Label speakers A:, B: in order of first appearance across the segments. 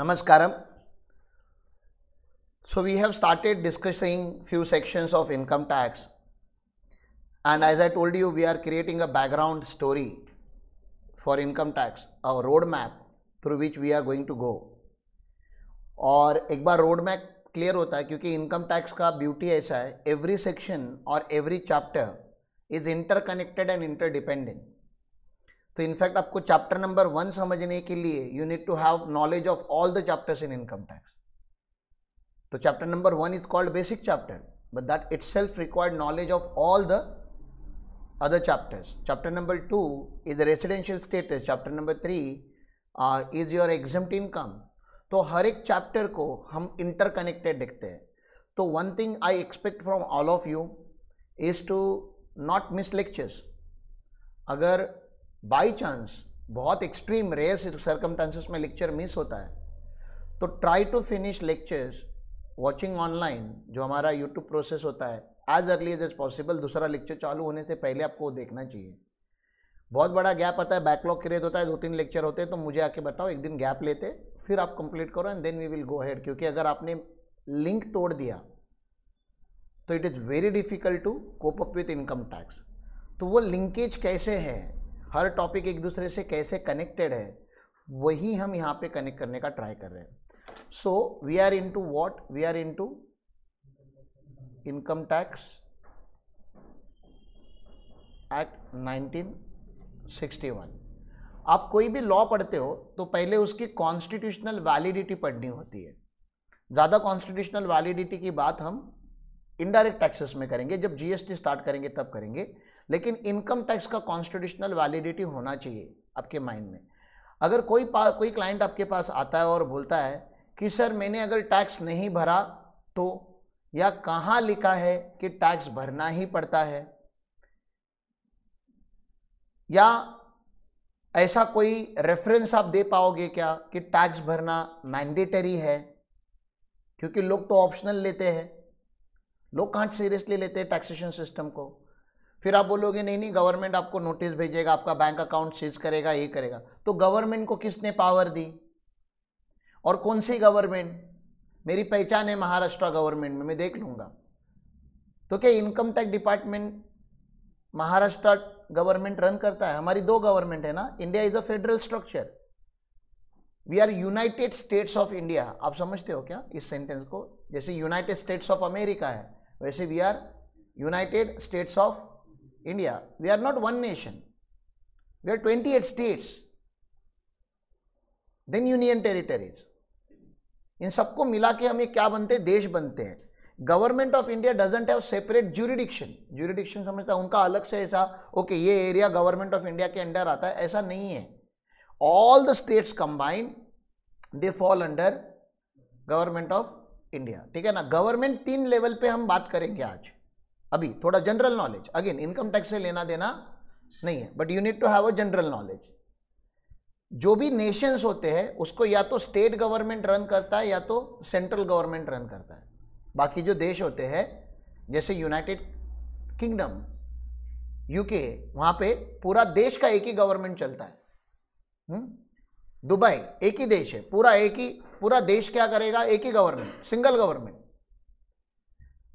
A: Namaskaram. So we have started discussing few sections of income tax and as I told you we are creating a background story for income tax, a roadmap through which we are going to go. और एक बार road map clear होता है क्योंकि income tax का beauty ऐसा है every section और every chapter is interconnected and interdependent तो इनफैक्ट आपको चैप्टर नंबर वन समझने के लिए you need to have knowledge of all the chapters in income tax तो chapter number one is called basic chapter but that it's self required knowledge of all the other chapters chapter number two is residential status chapter number three is is your exempt income तो हर एक chapter को हम interconnected देखते हैं तो one thing I expect from all of you is to not miss lectures अगर by chance बहुत एक्सट्रीम रेयर सर्कमटांसेस में लेक्चर मिस होता है तो try to finish lectures watching online जो हमारा यूट्यूब प्रोसेस होता है एज अर्ली एज पॉसिबल दूसरा लेक्चर चालू होने से पहले आपको देखना चाहिए बहुत बड़ा गैप आता है बैकलॉग क्रिएट होता है दो तीन लेक्चर होते हैं तो मुझे आके बताओ एक दिन गैप लेते फिर आप कंप्लीट करो and then we will go ahead क्योंकि अगर आपने लिंक तोड़ दिया तो it is very difficult to cope up with income tax तो वो लिंकेज कैसे है हर टॉपिक एक दूसरे से कैसे कनेक्टेड है वही हम यहाँ पे कनेक्ट करने का ट्राई कर रहे हैं so we are into what we are into income tax act 1961 आप कोई भी लॉ पढ़ते हो तो पहले उसकी कॉन्स्टिट्यूशनल वैलिडिटी पढ़नी होती है ज़्यादा कॉन्स्टिट्यूशनल वैलिडिटी की बात हम इनडायरेक्ट टैक्सेस में करेंगे जब जीएसटी स्टार्ट करेंगे तब करेंगे लेकिन इनकम टैक्स का कॉन्स्टिट्यूशनल वैलिडिटी होना चाहिए आपके माइंड में अगर कोई कोई क्लाइंट आपके पास आता है और बोलता है कि सर मैंने अगर टैक्स नहीं भरा तो या कहाँ लिखा है कि टैक्स भरना ही पड़ता है या ऐसा कोई रेफरेंस आप दे पाओगे क्या कि टैक्स भरना मैंडेटरी है क्योंकि लोग तो ऑप्शनल लेते हैं लोग कहाँ सीरियसली लेते हैं टैक्सेशन सिस्टम को फिर आप बोलोगे नहीं नहीं गवर्नमेंट आपको नोटिस भेजेगा आपका बैंक अकाउंट सीज करेगा ये करेगा तो गवर्नमेंट को किसने पावर दी और कौन सी गवर्नमेंट मेरी पहचान है महाराष्ट्र गवर्नमेंट में मैं देख लूँगा तो क्या income tax department Maharashtra government run करता है हमारी दो गवर्नमेंट है ना India is a federal structure we are United States of India आप समझते हो क्या इस सेंटेंस को जैसे यूनाइटेड स्टेट्स ऑफ अमेरिका है वैसे we are United States of India, we are not one nation. We are 28 states, then union territories इन सबको मिला के हम ये क्या बनते हैं देश बनते हैं government of India doesn't have separate jurisdiction jurisdiction समझता उनका अलग से ऐसा ओके ये एरिया गवर्नमेंट ऑफ इंडिया के अंडर आता है ऐसा नहीं है all the states combine they fall under government of India ठीक है ना गवर्नमेंट तीन लेवल पे हम बात करेंगे आज अभी थोड़ा general knowledge again income tax से लेना देना नहीं है but you need to have a general knowledge जो भी नेशंस होते हैं उसको या तो स्टेट गवर्नमेंट रन करता है या तो सेंट्रल गवर्नमेंट रन करता है बाकी जो देश होते हैं जैसे यूनाइटेड किंगडम यूके वहाँ पे पूरा देश का एक ही गवर्नमेंट चलता है हम्म? दुबई एक ही देश है पूरा एक ही पूरा देश क्या करेगा एक ही government single government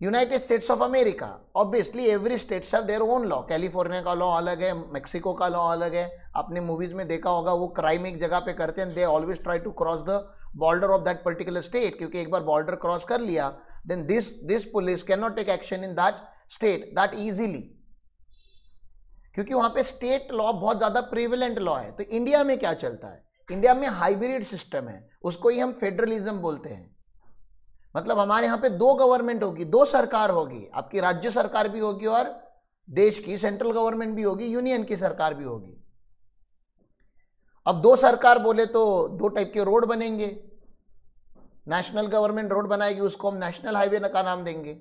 A: United States of America obviously every states have their own law California का लॉ अलग है मेक्सिको का लॉ अलग है आपने मूवीज में देखा होगा वो क्राइम एक जगह पे करते हैं they always try to cross the border of that particular state क्योंकि एक बार बॉर्डर क्रॉस कर लिया then this this police can not take action in that state that easily क्योंकि वहां पे स्टेट लॉ बहुत ज्यादा प्रिविलेंट लॉ है तो इंडिया में क्या चलता है इंडिया में हाइब्रिड सिस्टम है उसको ही हम फेडरलिज्म बोलते हैं मतलब हमारे यहाँ पे दो गवर्नमेंट होगी दो सरकार होगी आपकी राज्य सरकार भी होगी और देश की सेंट्रल गवर्नमेंट भी होगी यूनियन की सरकार भी होगी अब दो सरकार बोले तो दो टाइप के रोड बनेंगे नेशनल गवर्नमेंट रोड बनाएगी उसको हम नेशनल हाईवे का नाम देंगे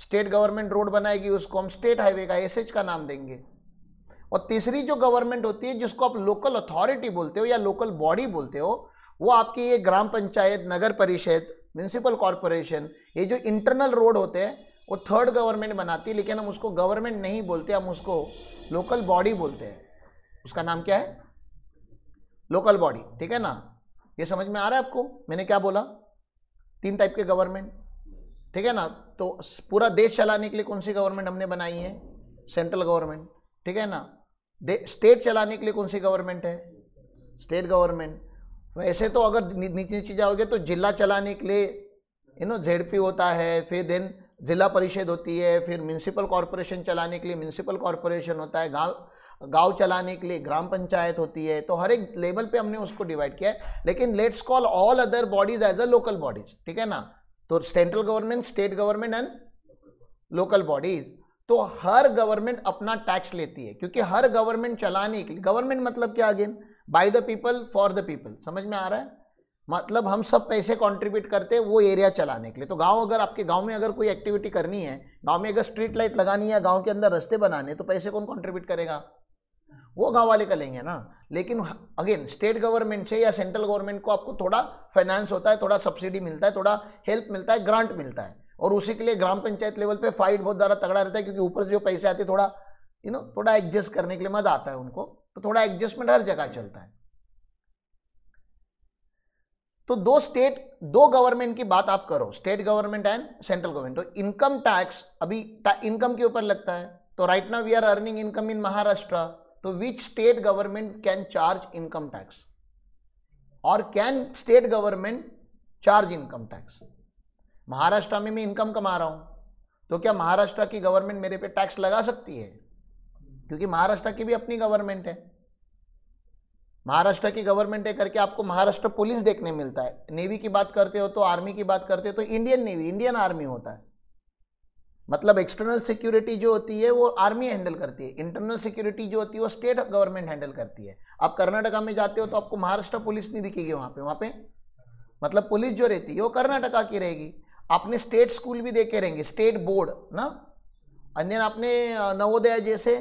A: स्टेट गवर्नमेंट रोड बनाएगी उसको हम स्टेट हाईवे का एसएच का नाम देंगे और तीसरी जो गवर्नमेंट होती है जिसको आप लोकल अथॉरिटी बोलते हो या लोकल बॉडी बोलते हो वो आपकी ये ग्राम पंचायत नगर परिषद म्यूनसिपल कॉरपोरेशन ये जो इंटरनल रोड होते हैं वो थर्ड गवर्नमेंट बनाती है लेकिन हम उसको गवर्नमेंट नहीं बोलते हम उसको लोकल बॉडी बोलते हैं उसका नाम क्या है लोकल बॉडी ठीक है ना ये समझ में आ रहा है आपको मैंने क्या बोला तीन टाइप के गवर्नमेंट ठीक है ना तो पूरा देश चलाने के लिए कौन सी गवर्नमेंट हमने बनाई है सेंट्रल गवर्नमेंट ठीक है ना स्टेट चलाने के लिए कौन सी गवर्नमेंट है स्टेट गवर्नमेंट वैसे तो, तो अगर नीचे नीचे जाओगे तो जिला चलाने के लिए यू नो जेड होता है फिर देन ज़िला परिषद होती है फिर म्यूनसिपल कॉरपोरेशन चलाने के लिए म्यूनसिपल कॉरपोरेशन होता है गांव गांव चलाने के लिए ग्राम पंचायत होती है तो हर एक लेवल पे हमने उसको डिवाइड किया है लेकिन let's call all other bodies as a local bodies ठीक है ना तो central government state government and local bodies तो हर गवर्नमेंट अपना टैक्स लेती है क्योंकि हर गवर्नमेंट चलाने के लिए गवर्नमेंट मतलब क्या again by the people for the people समझ में आ रहा है मतलब हम सब पैसे कंट्रीब्यूट करते हैं वो एरिया चलाने के लिए तो गांव अगर आपके गांव में अगर कोई एक्टिविटी करनी है गांव में अगर स्ट्रीट लाइट लगानी है गांव के अंदर रास्ते बनाने तो पैसे कौन कंट्रीब्यूट करेगा वो गांव वाले करेंगे ना लेकिन अगेन स्टेट गवर्नमेंट से या सेंट्रल गवर्नमेंट को आपको थोड़ा फाइनेंस होता है थोड़ा सब्सिडी मिलता है थोड़ा हेल्प मिलता है ग्रांट मिलता है और उसी के लिए ग्राम पंचायत लेवल पे फाइट बहुत ज़्यादा तगड़ा रहता है क्योंकि ऊपर से जो पैसे आते हैं थोड़ा यू नो थोड़ा एडजस्ट करने के लिए मज़ा आता है उनको तो थोड़ा एडजस्टमेंट हर जगह चलता है तो दो स्टेट दो गवर्नमेंट की बात आप करो state government and central government तो इनकम टैक्स अभी इनकम के ऊपर लगता है तो right now we are earning income in Maharashtra तो which state government can charge income tax और can state government charge income tax Maharashtra में मैं इनकम कमा रहा हूं तो क्या महाराष्ट्र की गवर्नमेंट मेरे पे टैक्स लगा सकती है क्योंकि महाराष्ट्र की भी अपनी गवर्नमेंट है महाराष्ट्र की गवर्नमेंट है करके आपको महाराष्ट्र पुलिस देखने मिलता है नेवी की बात करते हो तो आर्मी की बात करते हो तो इंडियन नेवी इंडियन आर्मी होता है मतलब एक्सटर्नल सिक्योरिटी जो होती है वो आर्मी हैंडल करती है इंटरनल सिक्योरिटी जो होती है वो स्टेट गवर्नमेंट हैंडल करती है आप कर्नाटका में जाते हो तो आपको महाराष्ट्र पुलिस नहीं दिखेगी वहाँ पे वहाँ पे मतलब पुलिस जो रहती है वो कर्नाटका की रहेगी आपने स्टेट स्कूल भी देखे रहेंगे स्टेट बोर्ड ना एंड आपने नवोदय जैसे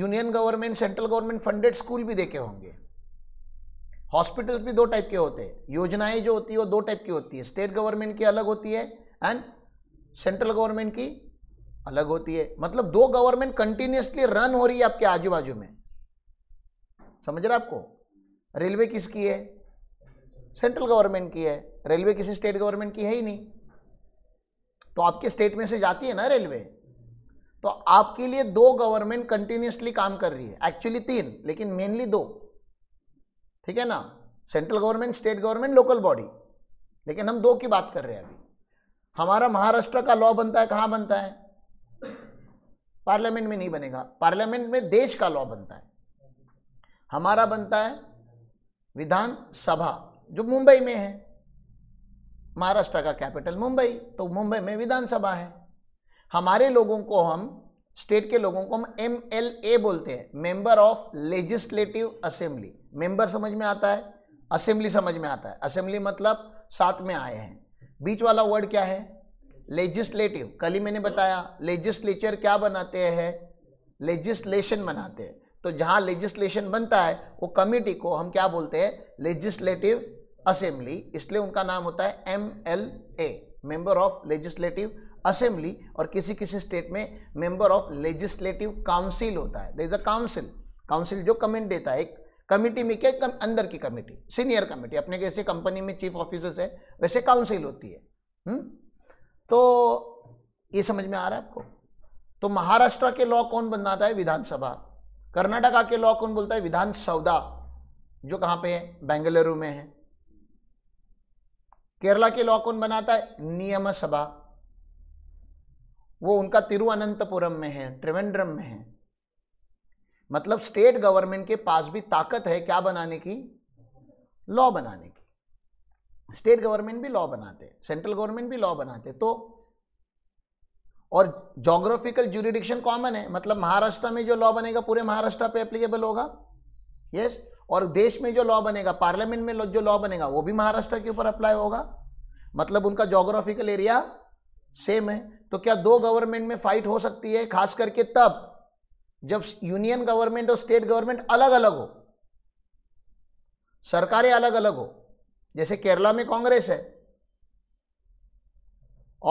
A: union government central government funded school भी देखे होंगे हॉस्पिटल्स भी दो टाइप के होते हैं योजनाएं जो होती है वो दो टाइप की होती है स्टेट गवर्नमेंट की अलग होती है एंड सेंट्रल गवर्नमेंट की अलग होती है मतलब दो गवर्नमेंट कंटिन्यूसली रन हो रही है आपके आजू बाजू में समझ रहे आपको रेलवे किसकी है सेंट्रल गवर्नमेंट की है रेलवे किसी स्टेट गवर्नमेंट की है ही नहीं तो आपके स्टेट में से जाती है ना रेलवे तो आपके लिए दो गवर्नमेंट कंटिन्यूसली काम कर रही है एक्चुअली तीन लेकिन मेनली दो ठीक है ना central government state government local body लेकिन हम दो की बात कर रहे हैं अभी हमारा महाराष्ट्र का लॉ बनता है कहाँ बनता है पार्लियामेंट में नहीं बनेगा पार्लियामेंट में देश का लॉ बनता है हमारा बनता है विधानसभा जो मुंबई में है महाराष्ट्र का कैपिटल मुंबई तो मुंबई में विधानसभा है हमारे लोगों को हम स्टेट के लोगों को हम एम एल ए बोलते हैं member of legislative assembly member समझ में आता है असेंबली समझ में आता है असेंबली मतलब साथ में आए हैं बीच वाला वर्ड क्या है लेजिस्लेटिव कल ही मैंने बताया लेजिस्लेचर क्या बनाते हैं लेजिस्लेशन बनाते हैं तो जहाँ लेजिस्लेशन बनता है वो कमेटी को हम क्या बोलते हैं लेजिस्लेटिव असेंबली इसलिए उनका नाम होता है M L A member of legislative assembly और किसी किसी स्टेट में मेंबर ऑफ लेजिस्लेटिव काउंसिल होता है there is a council council जो कमेंट देता है एक कमेटी में क्या कम, अंदर की कमेटी सीनियर कमेटी अपने जैसे कंपनी में चीफ ऑफिसर्स है वैसे काउंसिल होती है हुँ? हम्म? तो ये समझ में आ रहा है आपको तो महाराष्ट्र के लॉ कौन बनाता है विधानसभा कर्नाटका के लॉ कौन बोलता है विधान सौदा जो कहां पे है बेंगलुरु में है केरला के लॉ कौन बनाता है नियम सभा वो उनका तिरुअनंतपुरम में है त्रिवेंड्रम में है मतलब स्टेट गवर्नमेंट के पास भी ताकत है क्या बनाने की लॉ बनाने की स्टेट गवर्नमेंट भी लॉ बनाते सेंट्रल गवर्नमेंट भी लॉ बनाते तो और जोग्राफिकल ज्यूरिडिक्शन कॉमन है मतलब महाराष्ट्र में जो लॉ बनेगा पूरे महाराष्ट्र पे एप्लीकेबल होगा यस yes? और देश में जो लॉ बनेगा पार्लियामेंट में जो लॉ बनेगा वो भी महाराष्ट्र के ऊपर अप्लाई होगा मतलब उनका जोग्राफिकल एरिया सेम है तो क्या दो गवर्नमेंट में फाइट हो सकती है खास करके तब जब यूनियन गवर्नमेंट और स्टेट गवर्नमेंट अलग अलग हो सरकारें अलग अलग हो जैसे केरला में कांग्रेस है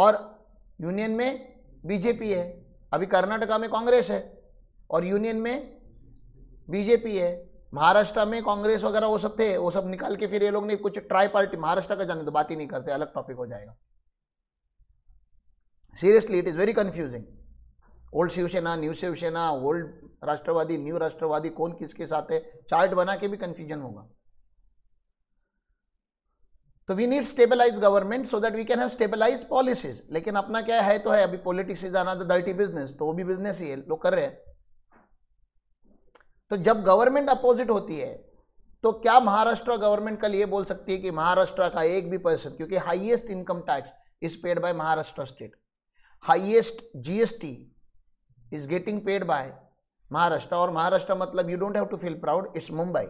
A: और यूनियन में बीजेपी है अभी कर्नाटका में कांग्रेस है और यूनियन में बीजेपी है महाराष्ट्र में कांग्रेस वगैरह वो सब थे वो सब निकाल के फिर ये लोग ने कुछ ट्राई पार्टी महाराष्ट्र का जाने तो बात ही नहीं करते अलग टॉपिक हो जाएगा seriously it is very confusing old Shiv Sena new Shiv Sena old Rashtrawadi new Rashtrawadi कौन किसके साथ है चार्ट बना के भी कंफ्यूजन होगा तो we need stabilise government so that we can have stabilise policies लेकिन अपना क्या है तो है अभी politics is another dirty business तो वो भी बिजनेस ही है लोग कर रहे हैं तो जब गवर्नमेंट अपोजिट होती है तो क्या महाराष्ट्र गवर्नमेंट कल ये बोल सकती है कि महाराष्ट्र का एक भी पर्सन क्योंकि highest income tax is paid by Maharashtra state highest GST is getting paid by Maharashtra or Maharashtra मतलब you don't have to feel proud it's Mumbai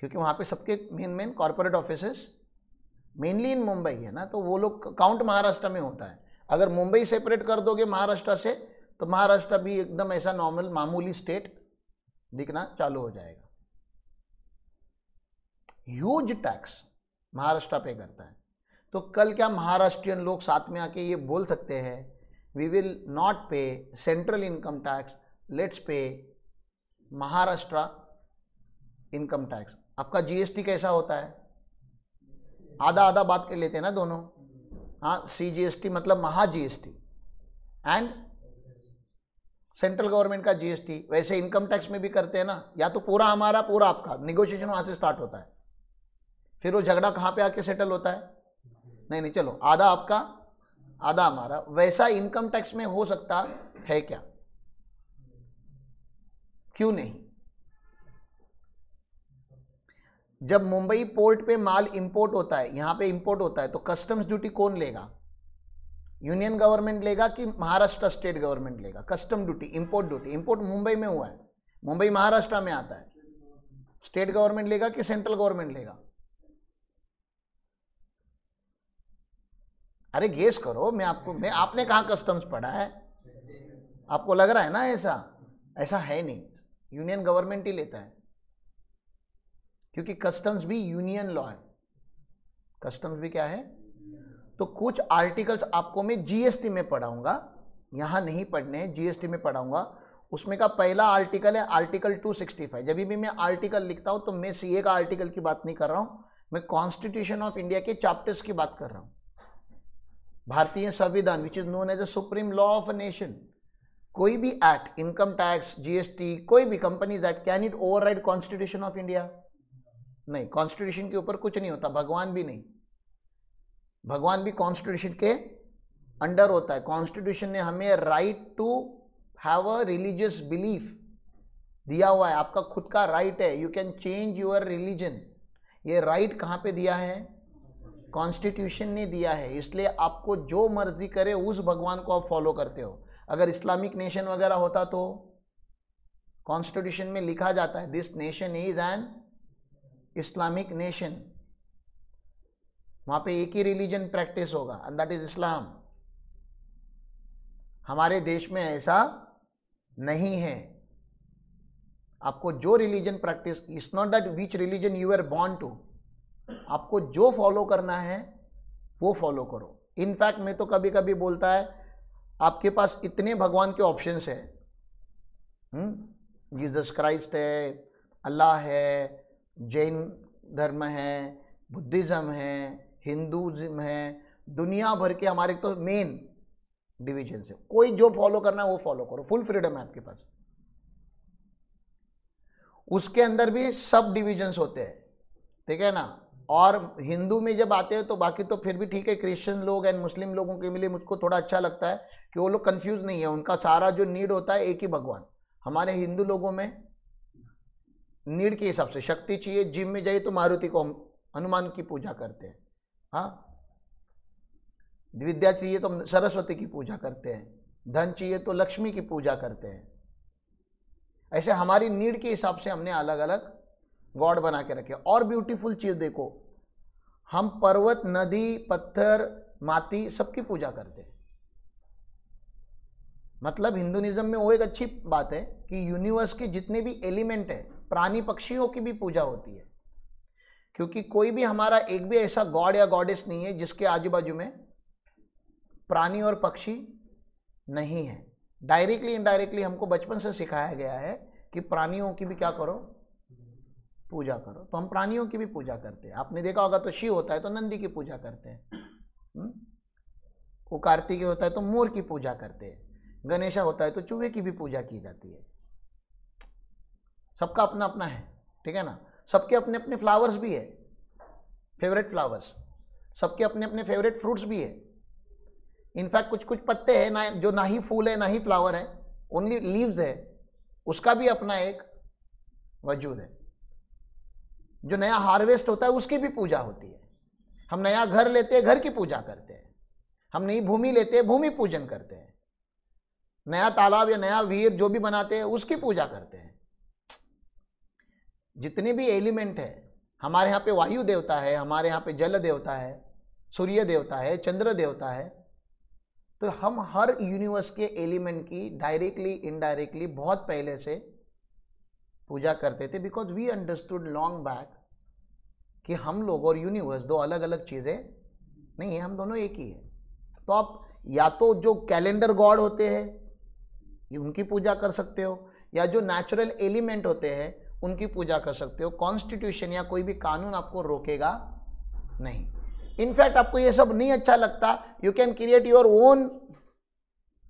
A: क्योंकि वहां पे सबके main main corporate office mainly in Mumbai है ना तो वो लोग काउंट महाराष्ट्र में होता है अगर मुंबई सेपरेट कर दोगे महाराष्ट्र से तो महाराष्ट्र भी एकदम ऐसा नॉर्मल मामूली स्टेट दिखना चालू हो जाएगा ह्यूज टैक्स महाराष्ट्र पे करता है तो कल क्या महाराष्ट्रियन लोग साथ में आके ये बोल सकते हैं we will not pay central income tax let's pay Maharashtra income tax आपका जीएसटी कैसा होता है आधा आधा बात कर लेते हैं ना दोनों हाँ सी टी मतलब Maha GST and central government का जीएसटी वैसे इनकम टैक्स में भी करते हैं ना या तो पूरा हमारा पूरा आपका निगोशिएशन वहाँ से स्टार्ट होता है फिर वो झगड़ा कहाँ पे आके सेटल होता है नहीं नहीं चलो आधा आपका आधा हमारा वैसा इनकम टैक्स में हो सकता है क्या क्यों नहीं जब मुंबई पोर्ट पे माल इंपोर्ट होता है यहां पे इंपोर्ट होता है तो कस्टम्स ड्यूटी कौन लेगा यूनियन गवर्नमेंट लेगा कि महाराष्ट्र स्टेट गवर्नमेंट लेगा custom duty import duty import Mumbai में हुआ है मुंबई महाराष्ट्र में आता है स्टेट गवर्नमेंट लेगा कि सेंट्रल गवर्नमेंट लेगा अरे गेस करो मैं आपको मैं आपने कहा कस्टम्स पढ़ा है आपको लग रहा है ना ऐसा ऐसा है नहीं यूनियन गवर्नमेंट ही लेता है क्योंकि कस्टम्स भी यूनियन लॉ है कस्टम्स भी क्या है तो कुछ आर्टिकल्स आपको मैं जीएसटी में पढ़ाऊंगा यहां नहीं पढ़ने हैं जीएसटी में पढ़ाऊंगा उसमें का पहला आर्टिकल है आर्टिकल 265 जब भी मैं आर्टिकल लिखता हूं तो मैं सीए का आर्टिकल की बात नहीं कर रहा हूं मैं कॉन्स्टिट्यूशन ऑफ इंडिया के चैप्टर्स की बात कर रहा हूँ भारतीय संविधान which is known as a supreme law of a nation कोई भी एक्ट इनकम टैक्स जीएसटी कोई भी company that can it override constitution of India नहीं कॉन्स्टिट्यूशन के ऊपर कुछ नहीं होता भगवान भी नहीं भगवान भी कॉन्स्टिट्यूशन के अंडर होता है कॉन्स्टिट्यूशन ने हमें right to have a religious belief दिया हुआ है आपका खुद का राइट है you can change your religion ये राइट कहाँ पे दिया है कॉन्स्टिट्यूशन ने दिया है इसलिए आपको जो मर्जी करे उस भगवान को आप फॉलो करते हो अगर इस्लामिक नेशन वगैरह होता तो कॉन्स्टिट्यूशन में लिखा जाता है this nation is an Islamic nation वहां पे एक ही रिलीजन प्रैक्टिस होगा एंड दैट इज इस्लाम हमारे देश में ऐसा नहीं है आपको जो religion practice it's not that which religion you are born to आपको जो फॉलो करना है वो फॉलो करो इनफैक्ट मैं तो कभी कभी बोलता है आपके पास इतने भगवान के ऑप्शंस हैं जीसस हम्म? क्राइस्ट है अल्लाह है जैन धर्म है बुद्धिज़्म है हिंदुज्म है दुनिया भर के हमारे तो मेन डिविजन है कोई जो फॉलो करना है वो फॉलो करो फुल फ्रीडम है आपके पास उसके अंदर भी सब डिविजन्स होते हैं ठीक है ना और हिंदू में जब आते हैं तो बाकी तो फिर भी ठीक है क्रिश्चियन लोग एंड मुस्लिम लोगों के लिए मुझको थोड़ा अच्छा लगता है कि वो लोग कंफ्यूज नहीं है उनका सारा जो नीड होता है एक ही भगवान हमारे हिंदू लोगों में नीड के हिसाब से शक्ति चाहिए जिम में जाइए तो मारुति को हनुमान की पूजा करते हैं हाँ विद्या चाहिए तो सरस्वती की पूजा करते हैं धन चाहिए तो लक्ष्मी की पूजा करते हैं ऐसे हमारी नीड के हिसाब से हमने अलग अलग गॉड बना के रखे और ब्यूटीफुल चीज़ देखो हम पर्वत नदी पत्थर माती सबकी पूजा करते हैं मतलब हिंदुनिज्म में वो एक अच्छी बात है कि यूनिवर्स के जितने भी एलिमेंट है प्राणी पक्षियों की भी पूजा होती है क्योंकि कोई भी हमारा एक भी ऐसा गॉड या गॉडेस नहीं है जिसके आजू बाजू में प्राणी और पक्षी नहीं है डायरेक्टली इनडायरेक्टली हमको बचपन से सिखाया गया है कि प्राणियों की भी क्या करो पूजा करो तो हम प्राणियों की भी पूजा करते हैं आपने देखा होगा तो शिव होता है तो नंदी की पूजा करते हैं हम्म? वो कार्तिक होता है तो मोर की पूजा करते हैं गणेशा होता है तो चूहे की भी पूजा की जाती है सबका अपना अपना है ठीक है ना सबके अपने अपने फ्लावर्स भी है फेवरेट फ्लावर्स सबके अपने अपने फेवरेट फ्रूट्स भी है इनफैक्ट कुछ कुछ पत्ते हैं ना जो ना ही फूल है ना ही फ्लावर है ओनली लीव्स है उसका भी अपना एक वजूद है जो नया हार्वेस्ट होता है उसकी भी पूजा होती है हम नया घर लेते हैं घर की पूजा करते हैं हम नई भूमि लेते हैं भूमि पूजन करते हैं नया तालाब या नया वीर जो भी बनाते हैं उसकी पूजा करते हैं जितने भी एलिमेंट है हमारे यहाँ पे वायु देवता है हमारे यहाँ पे जल देवता है सूर्य देवता है चंद्र देवता है तो हम हर यूनिवर्स के एलिमेंट की डायरेक्टली इनडायरेक्टली बहुत पहले से पूजा करते थे because we understood long back कि हम लोग और यूनिवर्स दो अलग अलग चीज़ें नहीं है हम दोनों एक ही है तो आप या तो जो कैलेंडर गॉड होते हैं उनकी पूजा कर सकते हो या जो नेचुरल एलिमेंट होते हैं उनकी पूजा कर सकते हो कॉन्स्टिट्यूशन या कोई भी कानून आपको रोकेगा नहीं इनफैक्ट आपको ये सब नहीं अच्छा लगता you can create your own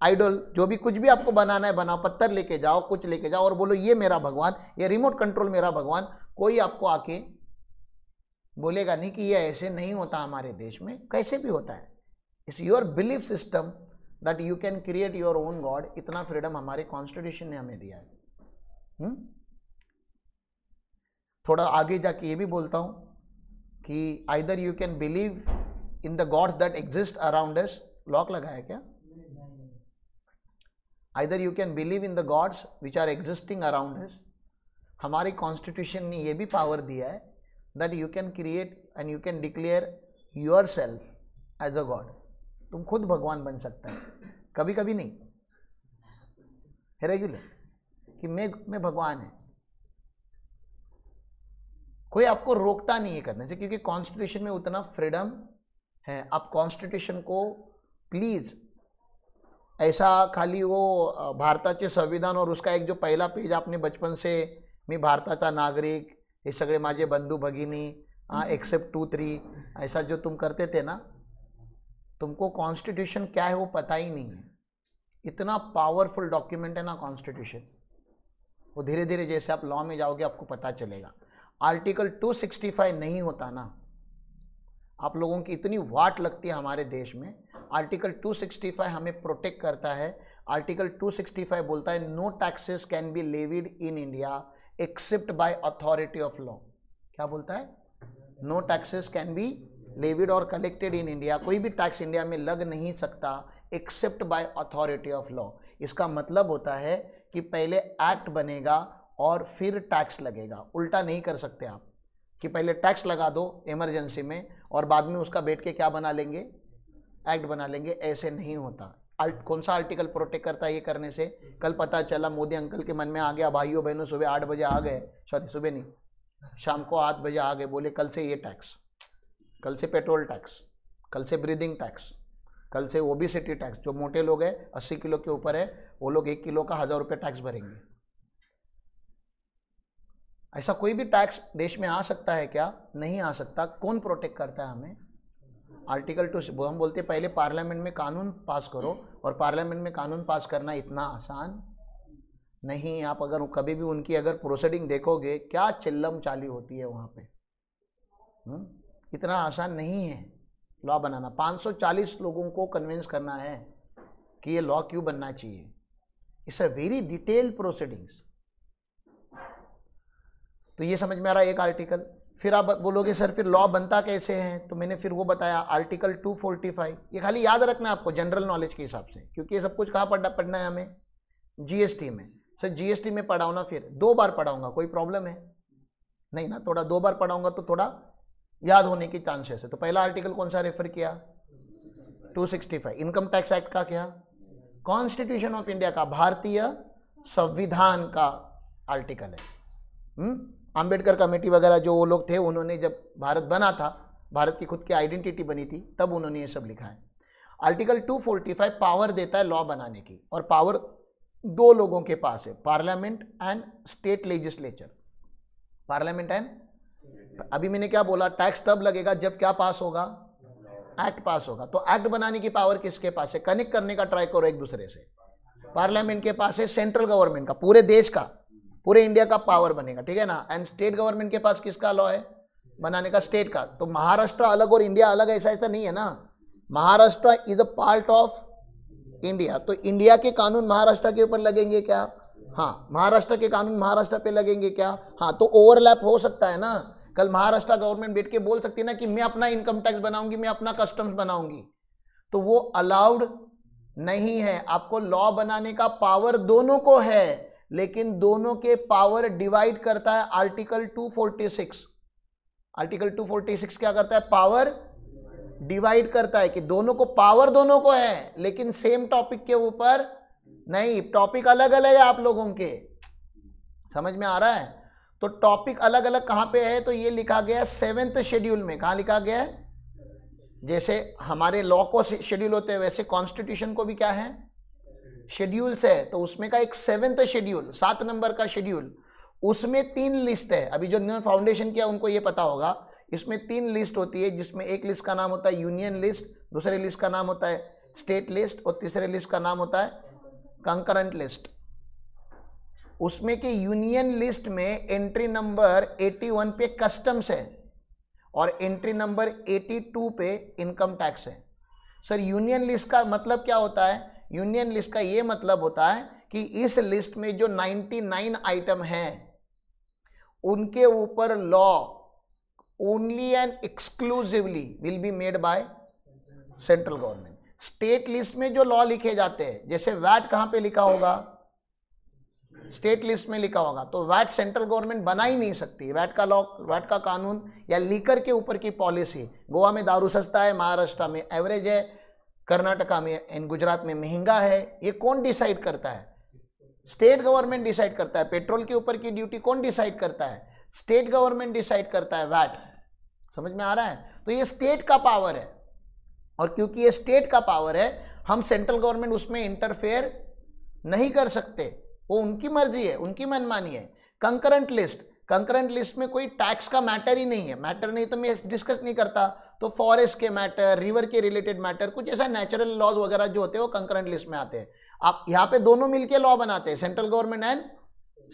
A: idol जो भी कुछ भी आपको बनाना है बनाओ पत्थर लेके जाओ कुछ लेके जाओ और बोलो ये मेरा भगवान ये रिमोट कंट्रोल मेरा भगवान कोई आपको आके बोलेगा नहीं कि ये ऐसे नहीं होता हमारे देश में कैसे भी होता है it's your belief system that you can create your own god इतना फ्रीडम हमारे कॉन्स्टिट्यूशन ने हमें दिया है हुँ? हम्म? थोड़ा आगे जाके ये भी बोलता हूँ कि either you can believe in the gods that exist around us lock लगाया क्या either you can believe in the gods which are existing around his हमारे कॉन्स्टिट्यूशन ने ये भी पावर दिया है that you can create and you can declare yourself as a god तुम खुद भगवान बन सकते हैं कभी कभी नहीं है रेगुलर कि मैं मैं भगवान है कोई आपको रोकता नहीं है करने से क्योंकि कॉन्स्टिट्यूशन में उतना फ्रीडम है आप कॉन्स्टिट्यूशन को प्लीज़ ऐसा खाली वो के संविधान और उसका एक जो पहला पेज आपने बचपन से मी भारता नागरिक ये सगले मजे बंधु भगिनी एक्सेप्ट टू थ्री ऐसा जो तुम करते थे ना तुमको कॉन्स्टिट्यूशन क्या है वो पता ही नहीं है इतना पावरफुल डॉक्यूमेंट है ना कॉन्स्टिट्यूशन वो धीरे धीरे जैसे आप लॉ में जाओगे आपको पता चलेगा आर्टिकल 265 नहीं होता ना आप लोगों की इतनी वाट लगती है हमारे देश में आर्टिकल 265 हमें प्रोटेक्ट करता है आर्टिकल 265 बोलता है no taxes can be levied in India except by authority of law क्या बोलता है no taxes can be levied और कलेक्टेड इन इंडिया कोई भी टैक्स इंडिया में लग नहीं सकता except by authority of law इसका मतलब होता है कि पहले एक्ट बनेगा और फिर टैक्स लगेगा उल्टा नहीं कर सकते आप कि पहले टैक्स लगा दो इमरजेंसी में और बाद में उसका बैठ के क्या बना लेंगे एक्ट बना लेंगे ऐसे नहीं होता आर्ट कौन सा आर्टिकल प्रोटेक्ट करता है ये करने से कल पता चला मोदी अंकल के मन में आ गया भाइयों बहनों सुबह आठ बजे आ गए सॉरी सुबह नहीं शाम को आठ बजे आ गए बोले कल से ये टैक्स कल से पेट्रोल टैक्स कल से ब्रीदिंग टैक्स कल से ओबीसीटी टैक्स जो मोटे लोग हैं अस्सी किलो के ऊपर है वो लोग एक किलो का हज़ार रुपये टैक्स भरेंगे ऐसा कोई भी टैक्स देश में आ सकता है क्या नहीं आ सकता कौन प्रोटेक्ट करता है हमें आर्टिकल टू वो हम बोलते पहले पार्लियामेंट में कानून पास करो और पार्लियामेंट में कानून पास करना इतना आसान नहीं आप अगर कभी भी उनकी अगर प्रोसीडिंग देखोगे क्या चिल्लम चाली होती है वहाँ पे हुँ? हम्म? इतना आसान नहीं है लॉ बनाना 540 लोगों को कन्विंस करना है कि ये लॉ क्यों बनना चाहिए it's a very detailed proceedings तो ये समझ में आ रहा है एक आर्टिकल फिर आप बोलोगे सर फिर लॉ बनता कैसे है तो मैंने फिर वो बताया आर्टिकल 245 ये खाली याद रखना आपको जनरल नॉलेज के हिसाब से क्योंकि ये सब कुछ कहाँ पढ़ना पढ़ना है हमें जीएसटी में सर जीएसटी में पढ़ाओ ना फिर दो बार पढ़ाऊंगा कोई प्रॉब्लम है नहीं ना थोड़ा दो बार पढ़ाऊंगा तो थोड़ा याद होने की चांसेस है तो पहला आर्टिकल कौन सा रेफर किया टू इनकम टैक्स एक्ट का क्या कॉन्स्टिट्यूशन ऑफ इंडिया का भारतीय संविधान का आर्टिकल है हुँ? हम्म? अम्बेडकर कमेटी वगैरह जो वो लोग थे उन्होंने जब भारत बना था भारत की खुद की आइडेंटिटी बनी थी तब उन्होंने ये सब लिखा है आर्टिकल 245 पावर देता है लॉ बनाने की और पावर दो लोगों के पास है parliament and state legislature parliament and अभी मैंने क्या बोला टैक्स तब लगेगा जब क्या पास होगा एक्ट पास होगा तो एक्ट बनाने की पावर किसके पास है कनेक्ट करने का ट्राई करो एक दूसरे से पार्लियामेंट के पास है सेंट्रल गवर्नमेंट का पूरे देश का पूरे इंडिया का पावर बनेगा ठीक है ना एंड स्टेट गवर्नमेंट के पास किसका लॉ है बनाने का स्टेट का तो महाराष्ट्र अलग और इंडिया अलग ऐसा ऐसा नहीं है ना Maharashtra is a part of India तो इंडिया के कानून महाराष्ट्र के ऊपर लगेंगे क्या हाँ महाराष्ट्र के कानून महाराष्ट्र पे लगेंगे क्या हाँ तो ओवरलैप हो सकता है ना कल महाराष्ट्र गवर्नमेंट बैठ के बोल सकती है ना कि मैं अपना इनकम टैक्स बनाऊंगी मैं अपना कस्टम्स बनाऊंगी तो वो अलाउड नहीं है आपको लॉ बनाने का पावर दोनों को है लेकिन दोनों के पावर डिवाइड करता है आर्टिकल 246 आर्टिकल 246 क्या करता है पावर डिवाइड करता है कि दोनों को पावर दोनों को है लेकिन सेम टॉपिक के ऊपर नहीं टॉपिक अलग अलग है आप लोगों के समझ में आ रहा है तो टॉपिक अलग अलग कहां पे है तो ये लिखा गया है सेवेंथ शेड्यूल में कहा लिखा गया है जैसे हमारे लॉ को शेड्यूल होते हैं वैसे कॉन्स्टिट्यूशन को भी क्या है शेड्यूल्स है तो उसमें का एक सेवेंथ शेड्यूल सात नंबर का शेड्यूल उसमें तीन लिस्ट है अभी जो न्यू फाउंडेशन किया उनको ये पता होगा इसमें तीन लिस्ट होती है जिसमें एक लिस्ट का नाम होता है यूनियन लिस्ट दूसरे लिस्ट का नाम होता है स्टेट लिस्ट और तीसरे लिस्ट का नाम होता है कंकरेंट लिस्ट उसमें कि यूनियन लिस्ट में एंट्री नंबर 81 पे कस्टम्स है और एंट्री नंबर 82 पे इनकम टैक्स है सर यूनियन लिस्ट का मतलब क्या होता है यूनियन लिस्ट का ये मतलब होता है कि इस लिस्ट में जो 99 आइटम हैं उनके ऊपर law only and exclusively will be made by central government state list में जो लॉ लिखे जाते हैं जैसे वैट कहां पे लिखा होगा स्टेट लिस्ट में लिखा होगा तो वैट सेंट्रल गवर्नमेंट बना ही नहीं सकती वैट का लॉ वैट का कानून या लीकर के ऊपर की पॉलिसी गोवा में दारू सस्ता है महाराष्ट्र में एवरेज है कर्नाटका में एंड गुजरात में महंगा है ये कौन डिसाइड करता है स्टेट गवर्नमेंट डिसाइड करता है पेट्रोल के ऊपर की ड्यूटी कौन डिसाइड करता है स्टेट गवर्नमेंट डिसाइड करता है वैट समझ में आ रहा है तो ये स्टेट का पावर है और क्योंकि ये स्टेट का पावर है हम सेंट्रल गवर्नमेंट उसमें इंटरफेयर नहीं कर सकते वो उनकी मर्जी है उनकी मनमानी है कंकरेंट लिस्ट कंकरेंट लिस्ट में कोई टैक्स का मैटर ही नहीं है मैटर नहीं तो मैं डिस्कस नहीं करता तो फॉरेस्ट के मैटर रिवर के रिलेटेड मैटर कुछ ऐसा नेचुरल लॉज वगैरह जो होते हैं वो कंकरेंट लिस्ट में आते हैं आप यहाँ पे दोनों मिलके लॉ बनाते हैं central government and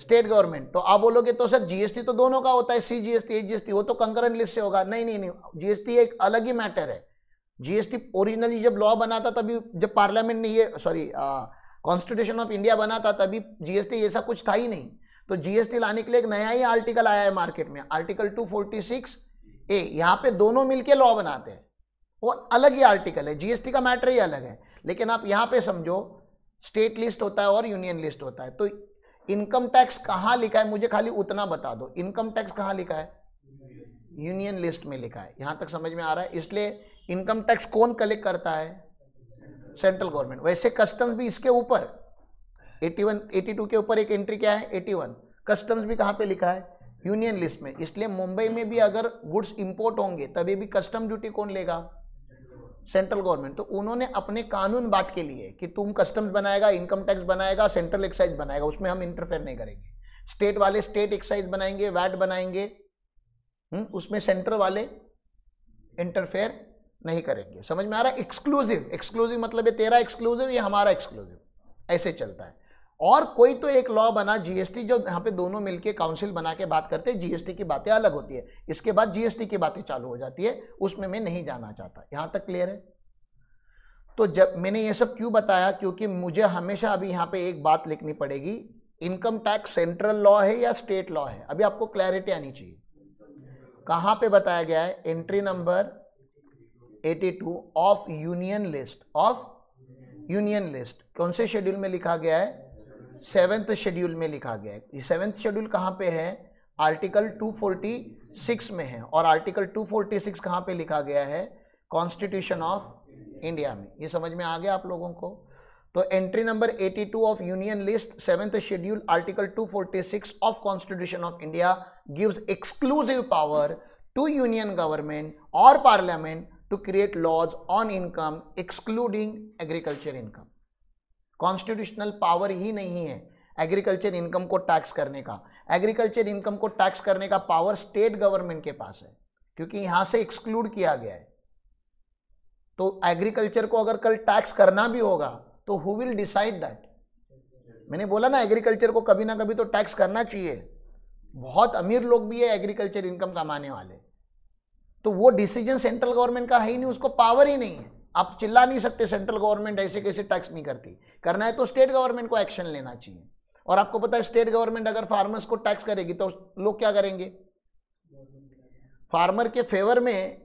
A: state government तो आप बोलोगे तो सर जीएसटी तो दोनों का होता है सी जीएसटी एच जीएसटी वो तो कंकरेंट लिस्ट से होगा नहीं नहीं नहीं जीएसटी एक अलग ही मैटर है जीएसटी ओरिजिनली जब लॉ बना था तभी जब पार्लियामेंट ने ये सॉरी कॉन्स्टिट्यूशन ऑफ इंडिया बना था तभी जीएसटी ऐसा कुछ था ही नहीं तो जीएसटी लाने के लिए एक नया ही आर्टिकल आया है मार्केट में article two forty six A यहां पे दोनों मिलके लॉ बनाते हैं वो अलग ही आर्टिकल है जीएसटी का मैटर ही अलग है लेकिन आप यहां पे समझो स्टेट लिस्ट होता है और यूनियन लिस्ट होता है तो इनकम टैक्स कहां लिखा है मुझे खाली उतना बता दो इनकम टैक्स कहां लिखा है यूनियन लिस्ट में लिखा है यहां तक समझ में आ रहा है इसलिए इनकम टैक्स कौन कलेक्ट करता है सेंट्रल गवर्नमेंट वैसे कस्टम्स भी इसके ऊपर 81, 82 के ऊपर एक एंट्री क्या है 81 कस्टम्स भी कहां पे लिखा है यूनियन लिस्ट में इसलिए मुंबई में भी अगर गुड्स इंपोर्ट होंगे तभी भी कस्टम ड्यूटी कौन लेगा सेंट्रल गवर्नमेंट तो उन्होंने अपने कानून बांट के लिए कि तुम कस्टम्स बनाएगा इनकम टैक्स बनाएगा सेंट्रल एक्साइज बनाएगा उसमें हम इंटरफेयर नहीं करेंगे स्टेट वाले स्टेट एक्साइज बनाएंगे वैट बनाएंगे हुँ? हम्म, उसमें सेंट्रल वाले इंटरफेयर नहीं करेंगे समझ में आ रहा है एक्सक्लूसिव एक्सक्लूसिव मतलब है तेरा एक्सक्लूसिव या हमारा एक्सक्लूसिव ऐसे चलता है और कोई तो एक लॉ बना जीएसटी जो यहाँ पे दोनों मिलके काउंसिल बना के बात करते हैं जीएसटी की बातें अलग होती है इसके बाद जीएसटी की बातें चालू हो जाती है उसमें मैं नहीं जाना चाहता यहाँ तक क्लियर है तो जब मैंने ये सब क्यों बताया क्योंकि मुझे हमेशा अभी यहाँ पे एक बात लिखनी पड़ेगी इनकम टैक्स सेंट्रल लॉ है या स्टेट लॉ है अभी आपको क्लैरिटी आनी चाहिए कहाँ पर बताया गया है entry number eighty of union list of union list कौन से शेड्यूल में लिखा गया है सेवेंथ शेड्यूल में लिखा गया है ये सेवेंथ शेड्यूल कहाँ पे है आर्टिकल 246 में है और आर्टिकल 246 कहाँ पे लिखा गया है कॉन्स्टिट्यूशन ऑफ इंडिया में ये समझ में आ गया आप लोगों को तो entry number 82 of union list seventh schedule article 246 of constitution of India gives exclusive power to union government और parliament to create laws on income excluding agriculture income constitutional power ही नहीं है एग्रीकल्चर इनकम को tax करने का agriculture income को tax करने का पावर स्टेट गवर्नमेंट के पास है क्योंकि यहां से एक्सक्लूड किया गया है तो एग्रीकल्चर को अगर कल टैक्स करना भी होगा तो हु विल डिसाइड दैट मैंने बोला ना एग्रीकल्चर को कभी ना कभी तो टैक्स करना चाहिए बहुत अमीर लोग भी है एग्रीकल्चर इनकम कमाने वाले तो वो डिसीजन सेंट्रल गवर्नमेंट का है ही नहीं उसको पावर ही नहीं है आप चिल्ला नहीं सकते सेंट्रल गवर्नमेंट ऐसे कैसे टैक्स नहीं करती करना है तो स्टेट गवर्नमेंट को एक्शन लेना चाहिए और आपको पता है स्टेट गवर्नमेंट अगर फार्मर्स को टैक्स करेगी तो लोग क्या करेंगे फार्मर के फेवर में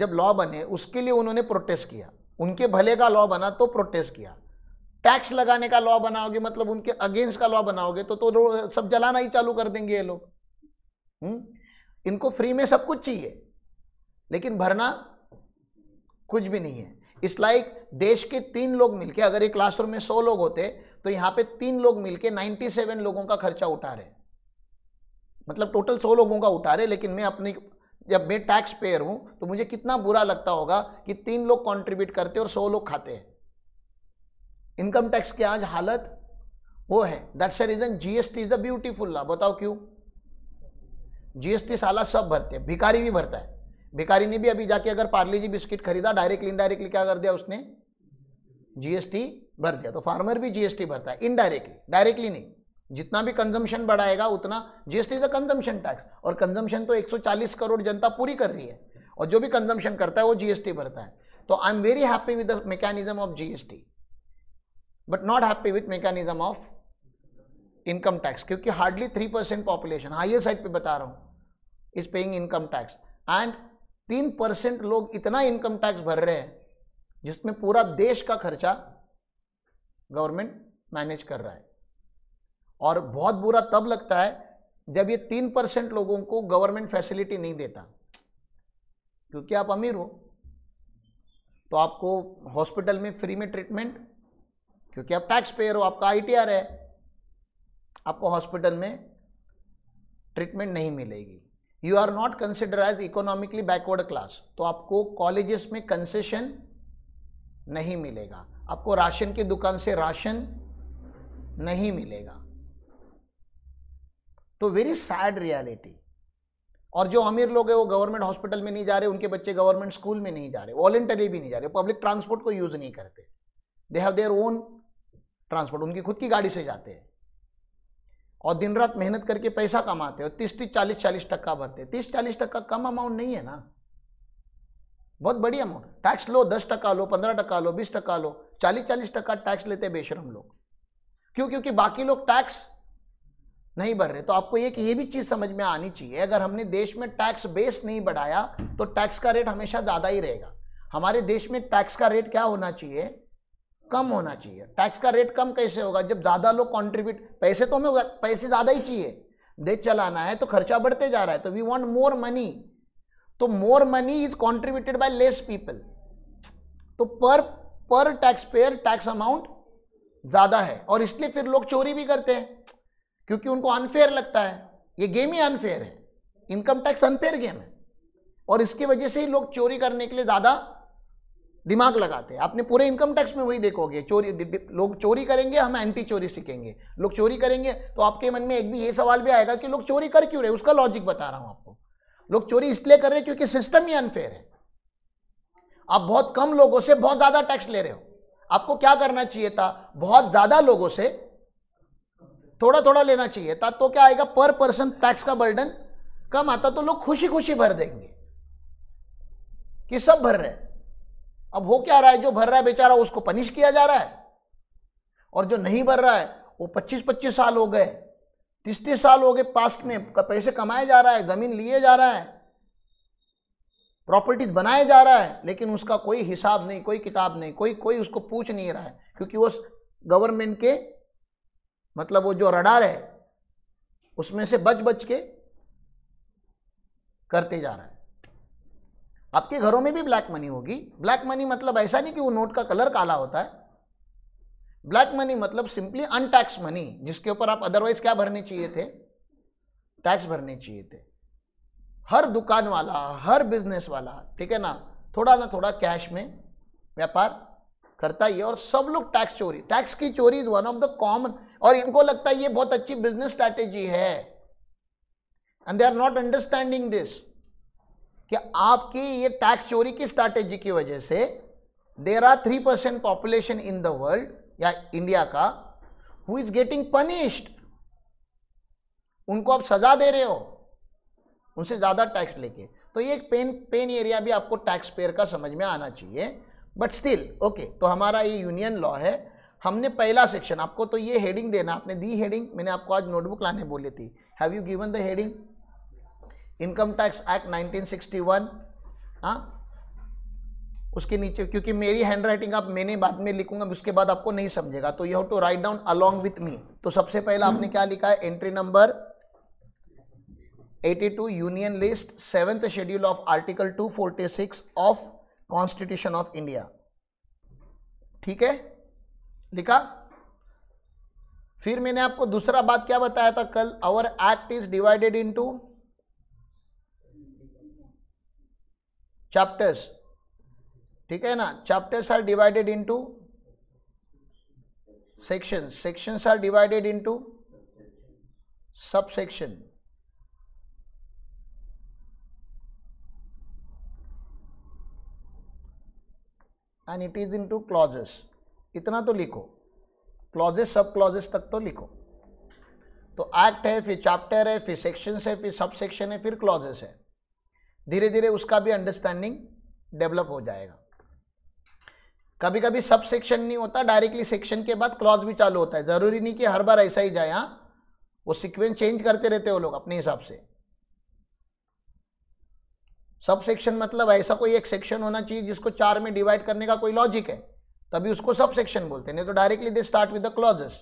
A: जब लॉ बने उसके लिए उन्होंने प्रोटेस्ट किया उनके भले का लॉ बना तो प्रोटेस्ट किया टैक्स लगाने का लॉ बनाओगे मतलब उनके अगेंस्ट का लॉ बनाओगे तो तो सब जलाना ही चालू कर देंगे ये लोग हम्म? इनको फ्री में सब कुछ चाहिए लेकिन भरना कुछ भी नहीं है इस लाइक देश के तीन लोग मिलके अगर एक क्लासरूम में सौ लोग होते तो यहां पे तीन लोग मिलके 97 लोगों का खर्चा उठा रहे मतलब टोटल सौ लोगों का उठा रहे लेकिन मैं अपनी जब मैं टैक्स पेयर हूं तो मुझे कितना बुरा लगता होगा कि तीन लोग कॉन्ट्रीब्यूट करते और सौ लोग खाते हैं इनकम टैक्स की आज हालत वो है that's a reason GST is the beautiful law बताओ क्यों जीएसटी साला सब भरते हैं भिकारी भी भरता है भिकारी ने भी अभी जाके अगर पार्ले जी बिस्किट खरीदा डायरेक्टली इनडायरेक्टली क्या कर दिया उसने जीएसटी भर दिया तो फार्मर भी जीएसटी भरता है इनडायरेक्टली डायरेक्टली नहीं जितना भी कंजम्पशन बढ़ाएगा उतना GST is a consumption tax और कंजम्पशन तो 140 करोड़ जनता पूरी कर रही है और जो भी कंजम्पशन करता है वो जीएसटी भरता है तो I am very happy with the mechanism of GST but not happy with mechanism of income tax क्योंकि hardly three percent population higher side पर बता रहा हूँ is paying income tax and तीन परसेंट लोग इतना इनकम टैक्स भर रहे हैं जिसमें पूरा देश का खर्चा गवर्नमेंट मैनेज कर रहा है और बहुत बुरा तब लगता है जब ये तीन परसेंट लोगों को गवर्नमेंट फैसिलिटी नहीं देता क्योंकि आप अमीर हो तो आपको हॉस्पिटल में फ्री में ट्रीटमेंट क्योंकि आप टैक्स पेयर हो आपका आई है आपको हॉस्पिटल में ट्रीटमेंट नहीं मिलेगी you are not consider as economically backward class तो आपको कॉलेजेस में कंसेशन नहीं मिलेगा आपको राशन की दुकान से राशन नहीं मिलेगा तो वेरी सैड रियलिटी और जो अमीर लोग हैं वो गवर्नमेंट हॉस्पिटल में नहीं जा रहे उनके बच्चे गवर्नमेंट स्कूल में नहीं जा रहे वॉलेंटरी भी नहीं जा रहे पब्लिक ट्रांसपोर्ट को यूज़ नहीं करते they have their own transport उनकी खुद की गाड़ी से जाते हैं और दिन रात मेहनत करके पैसा कमाते हो तीस तीस चालीस चालीस टक्का भरते तीस चालीस टक्का कम अमाउंट नहीं है ना बहुत बड़ी अमाउंट टैक्स लो दस टक्का लो पंद्रह टक्का लो बीस टक्का लो चालीस चालीस टक्का टैक्स लेते बेशरम लोग क्यों क्योंकि बाकी लोग टैक्स नहीं भर रहे तो आपको एक ये भी चीज समझ में आनी चाहिए अगर हमने देश में टैक्स बेस नहीं बढ़ाया तो टैक्स का रेट हमेशा ज्यादा ही रहेगा हमारे देश में टैक्स का रेट क्या होना चाहिए कम होना चाहिए टैक्स का रेट कम कैसे होगा जब ज़्यादा लोग कॉन्ट्रीब्यूट पैसे तो हमें पैसे ज़्यादा ही चाहिए देश चलाना है तो खर्चा बढ़ते जा रहा है तो वी वॉन्ट मोर मनी तो more money is contributed by less people तो पर पर टैक्स पेयर टैक्स अमाउंट ज़्यादा है और इसलिए फिर लोग चोरी भी करते हैं क्योंकि उनको अनफेयर लगता है ये गेम ही अनफेयर है इनकम टैक्स अनफेयर गेम है और इसकी वजह से ही लोग चोरी करने के लिए ज़्यादा दिमाग लगाते हैं आपने पूरे इनकम टैक्स में वही देखोगे चोरी दि, दि, लोग चोरी करेंगे हम एंटी चोरी सीखेंगे लोग चोरी करेंगे तो आपके मन में एक भी ये सवाल भी आएगा कि लोग चोरी कर क्यों रहे उसका लॉजिक बता रहा हूं आपको लोग चोरी इसलिए कर रहे क्योंकि सिस्टम ही अनफेयर है आप बहुत कम लोगों से बहुत ज़्यादा टैक्स ले रहे हो आपको क्या करना चाहिए था बहुत ज़्यादा लोगों से थोड़ा थोड़ा लेना चाहिए था तो क्या आएगा पर पर्सन टैक्स का बर्डन कम आता तो लोग खुशी खुशी भर देंगे कि सब भर रहे हैं अब हो क्या रहा है जो भर रहा है बेचारा उसको पनिश किया जा रहा है और जो नहीं भर रहा है वो 25-25 साल हो गए तीस तीस साल हो गए पास्ट में पैसे कमाए जा रहा है ज़मीन लिए जा रहा है प्रॉपर्टीज बनाए जा रहा है लेकिन उसका कोई हिसाब नहीं कोई किताब नहीं कोई कोई उसको पूछ नहीं रहा है क्योंकि वो गवर्नमेंट के मतलब वो जो रडार है उसमें से बच बच के करते जा रहा है आपके घरों में भी ब्लैक मनी होगी ब्लैक मनी मतलब ऐसा नहीं कि वो नोट का कलर काला होता है ब्लैक मनी मतलब सिंपली अनटैक्स मनी जिसके ऊपर आप अदरवाइज क्या भरने चाहिए थे टैक्स भरने चाहिए थे हर दुकान वाला हर बिजनेस वाला ठीक है ना थोड़ा ना थोड़ा कैश में व्यापार करता ही है और सब लोग टैक्स चोरी टैक्स की चोरी is one of the common और इनको लगता है ये बहुत अच्छी बिजनेस स्ट्रैटेजी है and they are not understanding this कि आपकी ये टैक्स चोरी की स्ट्रैटेजी की वजह से there are three percent population in the world या इंडिया का हु इज गेटिंग पनिश्ड उनको आप सजा दे रहे हो उनसे ज़्यादा टैक्स लेके तो ये एक पेन पेन एरिया भी आपको टैक्स पेयर का समझ में आना चाहिए बट स्टिल ओके तो हमारा ये यूनियन लॉ है हमने पहला सेक्शन आपको तो ये हेडिंग देना आपने दी हेडिंग मैंने आपको आज नोटबुक लाने बोली थी have you given the heading income tax act 1961 हाँ उसके नीचे क्योंकि मेरी हैंड राइटिंग आप मैंने बाद में लिखूंगा उसके बाद आपको नहीं समझेगा तो you have to write down along with me तो सबसे पहले आपने हम्म। क्या लिखा है entry number 82 union list seventh schedule of article 246 of constitution of India ठीक है लिखा फिर मैंने आपको दूसरा बात क्या बताया था कल our act is divided to chapters ठीक है ना chapters are divided into sections are divided into sub section and it is into clauses इतना तो लिखो क्लॉजेस सब क्लॉजेस तक तो लिखो तो एक्ट है फिर चैप्टर है फिर सेक्शंस है फिर सब सेक्शन है फिर क्लॉजेस है धीरे धीरे उसका भी अंडरस्टैंडिंग डेवलप हो जाएगा कभी कभी सब सेक्शन नहीं होता डायरेक्टली सेक्शन के बाद क्लॉज भी चालू होता है ज़रूरी नहीं कि हर बार ऐसा ही जाए हाँ वो सिक्वेंस चेंज करते रहते वो लोग अपने हिसाब से सब सेक्शन मतलब ऐसा कोई एक सेक्शन होना चाहिए जिसको चार में डिवाइड करने का कोई लॉजिक है तभी उसको सब सेक्शन बोलते नहीं तो directly they start with the clauses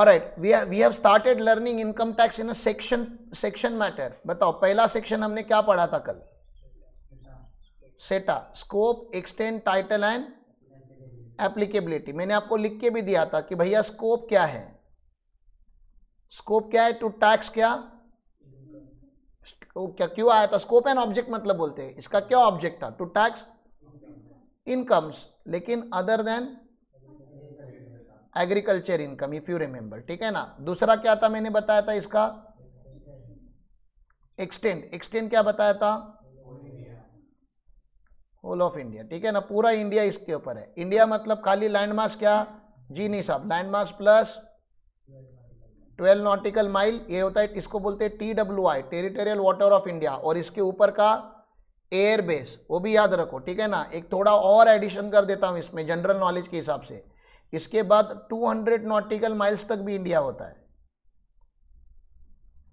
A: all right we have we have started learning income tax in a section section matter बताओ पहला section हमने क्या पढ़ा था कल सेटा scope extend title and applicability मैंने आपको लिख के भी दिया था कि भैया स्कोप क्या है स्कोप क्या है टू टैक्स क्या वो क्या क्यों आया था स्कोप एंड ऑब्जेक्ट मतलब बोलते हैं इसका क्या ऑब्जेक्ट था टू टैक्स इनकम्स लेकिन other than agriculture income if you remember ठीक है ना दूसरा क्या था मैंने बताया था इसका एक्सटेंड एक्सटेंड क्या बताया था होल ऑफ इंडिया ठीक है ना पूरा इंडिया इसके ऊपर है इंडिया मतलब खाली लैंड मार्क्स क्या जी नहीं साहब land marks plus twelve nautical mile ये होता है इसको बोलते हैं T W I territorial water of India और इसके ऊपर का एयर बेस वो भी याद रखो ठीक है ना एक थोड़ा और एडिशन कर देता हूँ इसमें जनरल नॉलेज के हिसाब से इसके बाद 200 नॉटिकल माइल्स तक भी इंडिया होता है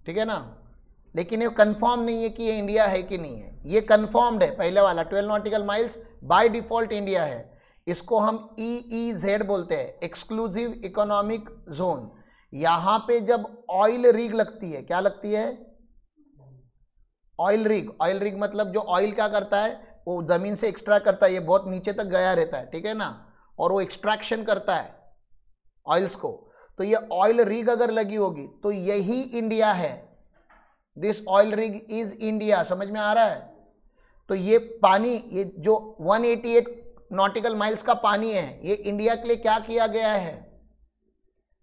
A: ठीक है ना लेकिन ये कंफर्म नहीं है कि ये इंडिया है कि नहीं है ये कंफर्म्ड है पहले वाला 12 nautical miles by default India है इसको हम ई ई जेड बोलते हैं एक्सक्लूसिव इकोनॉमिक जोन यहां पे जब ऑयल रिग लगती है क्या लगती है ऑयल रिग ऑयल रिग मतलब जो ऑयल क्या करता है वो ज़मीन से एक्स्ट्रा करता है ये बहुत नीचे तक गया रहता है ठीक है ना और वो एक्सट्रैक्शन करता है ऑयल्स को तो ये ऑयल रिग अगर लगी होगी तो यही इंडिया है this oil rig is India समझ में आ रहा है तो ये पानी ये जो 188 नॉटिकल माइल्स का पानी है ये इंडिया के लिए क्या किया गया है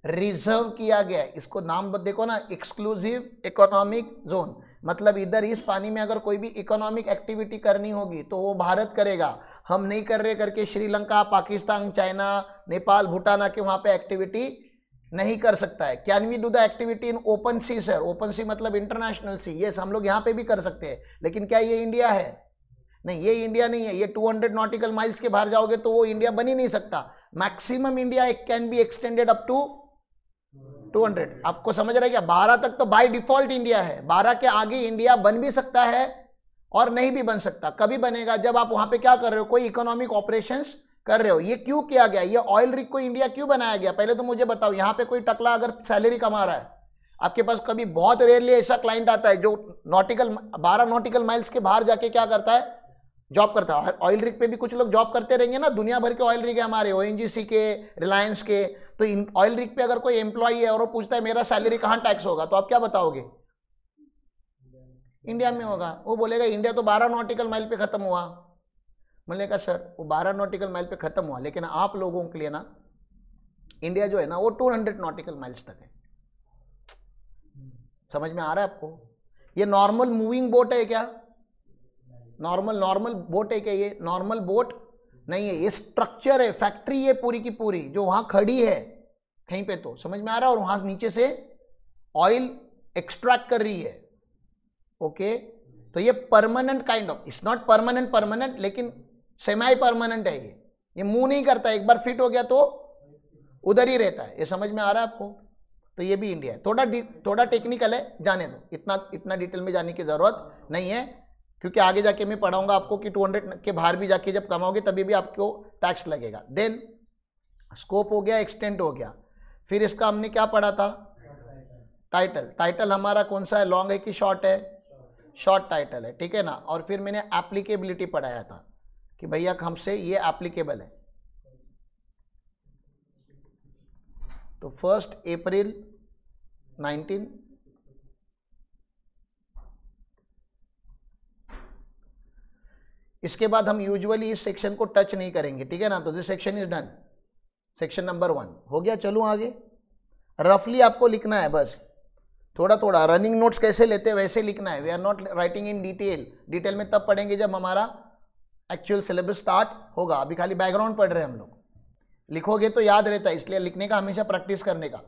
A: रिजर्व किया गया है इसको नाम देखो ना एक्सक्लूसिव इकोनॉमिक जोन मतलब इधर इस पानी में अगर कोई भी इकोनॉमिक एक्टिविटी करनी होगी तो वो भारत करेगा हम नहीं कर रहे करके श्रीलंका पाकिस्तान चाइना नेपाल भूटान आके वहाँ पे एक्टिविटी नहीं कर सकता है can we do the activity in open sea sir open sea मतलब इंटरनेशनल सी ये हम लोग यहाँ पे भी कर सकते हैं लेकिन क्या ये इंडिया है नहीं ये इंडिया नहीं है ये 200 नॉटिकल माइल्स के बाहर जाओगे तो वो इंडिया बन ही नहीं सकता maximum India can be extended up to 200 आपको समझ रहे क्या 12 तक तो बाय डिफॉल्ट इंडिया है 12 के आगे इंडिया बन भी सकता है और नहीं भी बन सकता कभी बनेगा जब आप वहां पे क्या कर रहे हो कोई इकोनॉमिक ऑपरेशंस कर रहे हो ये क्यों किया गया ये ऑयल रिक को इंडिया क्यों बनाया गया पहले तो मुझे बताओ यहां पे कोई टकला अगर सैलरी कमा रहा है आपके पास कभी बहुत रेयरली ऐसा क्लाइंट आता है जो नॉटिकल बारह नॉटिकल माइल्स के बाहर जाके क्या करता है जॉब करता है ऑयल रिग पे भी कुछ लोग जॉब करते रहेंगे ना दुनिया भर के ऑयल रिग है हमारे ओ के रिलायंस के तो इन ऑयल रिग पे अगर कोई एम्प्लॉय है और वो पूछता है मेरा सैलरी कहाँ टैक्स होगा तो आप क्या बताओगे इंडिया में होगा वो बोलेगा इंडिया तो बारह नोटिकल माइल पे ख़त्म हुआ मैंने कहा सर वो बारह नोटिकल माइल पे ख़त्म हुआ लेकिन आप लोगों के लिए ना इंडिया जो है ना वो टू हंड्रेड नोटिकल माइल्स तक है समझ में आ रहा है आपको ये नॉर्मल मूविंग बोट है क्या नॉर्मल नॉर्मल बोट है क्या ये नॉर्मल बोट नहीं है ये स्ट्रक्चर है फैक्ट्री है पूरी की पूरी जो वहाँ खड़ी है कहीं पे तो समझ में आ रहा है और वहाँ नीचे से ऑयल एक्सट्रैक्ट कर रही है ओके तो ये permanent kind of it's not permanent permanent लेकिन सेमाई परमानेंट है ये ये मूव नहीं करता एक बार फिट हो गया तो उधर ही रहता है ये समझ में आ रहा है आपको तो ये भी इंडिया है थोड़ा थोड़ा टेक्निकल है जाने दो इतना इतना डिटेल में जाने की ज़रूरत नहीं है क्योंकि आगे जाके मैं पढ़ाऊंगा आपको कि 200 के बाहर भी जाके जब कमाओगे तभी भी आपको टैक्स लगेगा देन स्कोप हो गया एक्सटेंट हो गया फिर इसका हमने क्या पढ़ा था टाइटल टाइटल हमारा कौन सा है लॉन्ग है कि शॉर्ट है शॉर्ट टाइटल है ठीक है ना और फिर मैंने एप्लीकेबिलिटी पढ़ाया था कि भैया हमसे ये एप्लीकेबल है तो फर्स्ट अप्रैल इसके बाद हम यूजुअली इस सेक्शन को टच नहीं करेंगे ठीक है ना तो this section is done section number one हो गया चलो आगे रफली आपको लिखना है बस थोड़ा थोड़ा रनिंग नोट्स कैसे लेते हैं वैसे लिखना है we are not writing in detail detail में तब पढ़ेंगे जब हमारा एक्चुअल सिलेबस स्टार्ट होगा अभी खाली बैकग्राउंड पढ़ रहे हैं हम लोग लिखोगे तो याद रहता है इसलिए लिखने का हमेशा प्रैक्टिस करने का